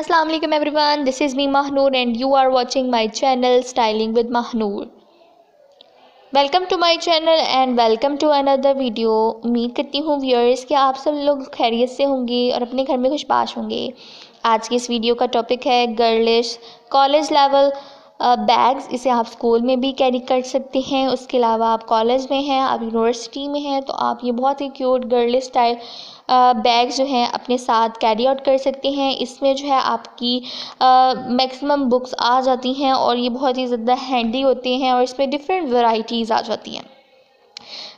अस्सलाम वालेकुम everyone this is me Mahnoor and you are watching my channel styling with Mahnoor welcome to my channel and welcome to another video उम्मीद करती हूँ viewers कि आप सब लोग खैरियत से होंगे और अपने घर में खुशबाश होंगे आज की इस वीडियो का टॉपिक है गर्लिश कॉलेज लेवल बैग्स इसे आप स्कूल में भी कैरी कर सकते हैं उसके अलावा आप कॉलेज में हैं आप यूनिवर्सिटी में हैं तो आप ये बहुत ही क्यूट गर्ल स्टाइल बैग जो हैं अपने साथ कैरी आउट कर सकते हैं इसमें जो है आपकी मैक्सिमम बुक्स आ जाती हैं और ये बहुत ही ज़्यादा हैंडी होते हैं और इसमें डिफरेंट वैरायटीज़ आ जाती हैं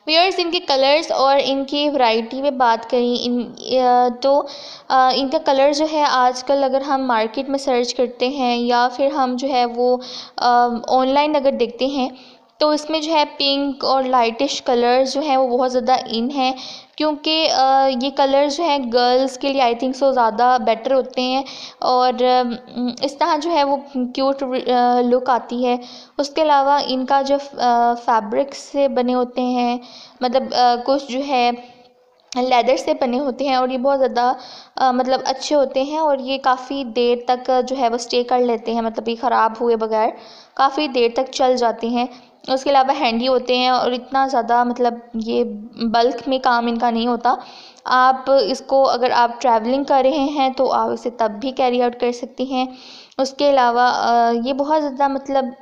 वियर्स इनके कलर्स और इनकी वैरायटी में बात करें इन तो इनका कलर जो है आजकल अगर हम मार्केट में सर्च करते हैं या फिर हम जो है वो ऑनलाइन अगर देखते हैं तो इसमें जो है पिंक और लाइटिश कलर्स जो हैं वो बहुत ज़्यादा इन हैं क्योंकि ये कलर्स जो हैं गर्ल्स के लिए आई थिंक सो ज़्यादा बेटर होते हैं और इस तरह जो है वो क्यूट लुक आती है उसके अलावा इनका जो फैब्रिक से बने होते हैं मतलब कुछ जो है लेदर से बने होते हैं और ये बहुत ज़्यादा मतलब अच्छे होते हैं और ये काफ़ी देर तक जो है वो स्टे कर लेते हैं मतलब ये ख़राब हुए बगैर काफ़ी देर तक चल जाते हैं उसके अलावा हैंडी होते हैं और इतना ज़्यादा मतलब ये बल्क में काम इनका नहीं होता आप इसको अगर आप ट्रैवलिंग कर रहे हैं तो आप इसे तब भी कैरी आउट कर सकती हैं उसके अलावा ये बहुत ज़्यादा मतलब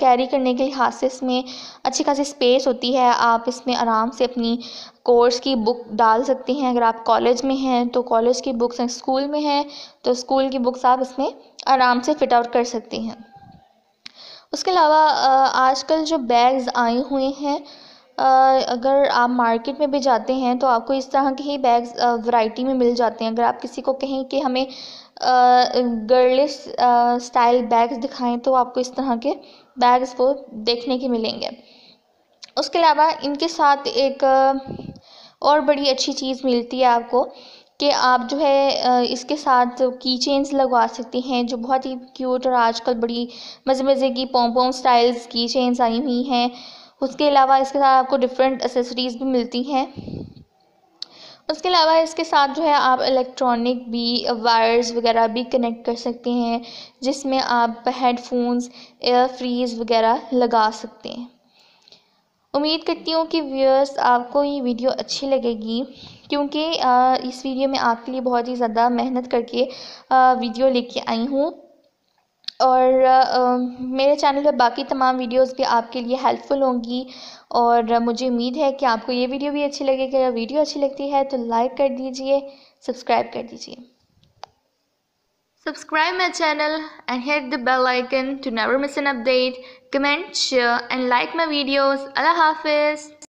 कैरी करने के लिहाज से इसमें अच्छी खासी स्पेस होती है आप इसमें आराम से अपनी कोर्स की बुक डाल सकती हैं अगर आप कॉलेज में हैं तो कॉलेज की बुक्स स्कूल में हैं तो स्कूल की बुक्स आप इसमें आराम से फ़िट आउट कर सकती हैं उसके अलावा आजकल जो बैग्स आए हुए हैं अगर आप मार्केट में भी जाते हैं तो आपको इस तरह के ही बैग्स वैरायटी में मिल जाते हैं अगर आप किसी को कहें कि हमें गर्लिश स्टाइल बैग्स दिखाएं तो आपको इस तरह के बैग्स वो देखने के मिलेंगे उसके अलावा इनके साथ एक और बड़ी अच्छी चीज़ मिलती है आपको कि आप जो है इसके साथ की चेन्स लगवा सकती हैं जो बहुत ही क्यूट और आजकल बड़ी मज़े मज़े की पोम पोम स्टाइल्स की चेन्स आई हुई हैं उसके अलावा इसके साथ आपको डिफरेंट एसेसरीज़ भी मिलती हैं उसके अलावा इसके साथ जो है आप इलेक्ट्रॉनिक भी वायर्स वगैरह भी कनेक्ट कर सकते हैं जिसमें आप हेडफोन्स एयर फ्रीज वगैरह लगा सकते हैं उम्मीद करती हूँ कि व्यूअर्स आपको ये वीडियो अच्छी लगेगी क्योंकि इस वीडियो में आपके लिए बहुत ही ज़्यादा मेहनत करके वीडियो लेके आई हूँ और आ, मेरे चैनल पे बाकी तमाम वीडियोस भी आपके लिए हेल्पफुल होंगी और मुझे उम्मीद है कि आपको ये वीडियो भी अच्छी लगेगी अगर वीडियो अच्छी लगती है तो लाइक कर दीजिए सब्सक्राइब कर दीजिए subscribe my channel and hit the bell icon to never miss an update comment and like my videos अल्लाह हाफिज़